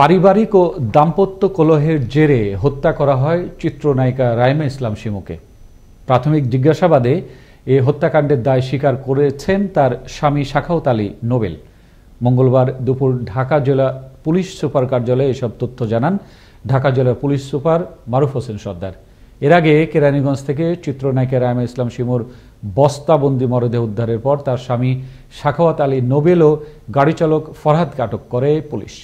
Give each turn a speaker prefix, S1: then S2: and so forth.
S1: পারিবারিক ও দাম্পত্য কলহের জেরে হত্যা করা হয় চিত্রনায়িকা রাইমা ইসলাম শিমুকে প্রাথমিক জিজ্ঞাসাবাদে এ হত্যাকাণ্ডের দায় স্বীকার করেছেন তার স্বামী শাখাউত আলী নোবেল মঙ্গলবার দুপুর ঢাকা জেলা পুলিশ সুপার কার্যালয়ে এসব তথ্য জানান ঢাকা জেলার পুলিশ সুপার মারুফ হোসেন সর্দার এর আগে কেরানীগঞ্জ থেকে চিত্রনায়িকা রায়মা ইসলাম শিমুর বস্তাবন্দি মরদেহ উদ্ধারের পর তার স্বামী শাখাওয়াত আলী নোবেলও গাড়ি চালক ফরহাদকে আটক করে পুলিশ